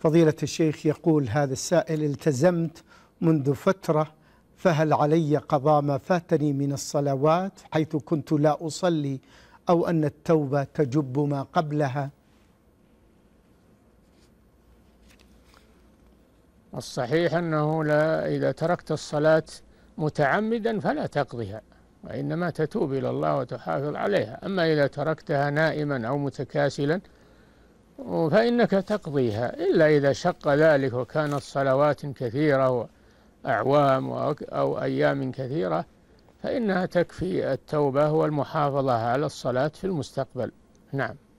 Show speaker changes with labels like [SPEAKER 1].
[SPEAKER 1] فضيلة الشيخ يقول هذا السائل التزمت منذ فترة فهل علي قضاء ما فاتني من الصلوات حيث كنت لا أصلي أو أن التوبة تجب ما قبلها
[SPEAKER 2] الصحيح أنه لا إذا تركت الصلاة متعمدا فلا تقضيها وإنما تتوب إلى الله وتحافظ عليها أما إذا تركتها نائما أو متكاسلا فإنك تقضيها إلا إذا شق ذلك وكانت صلوات كثيرة وأعوام أو أيام كثيرة فإنها تكفي التوبة والمحافظة على الصلاة في المستقبل نعم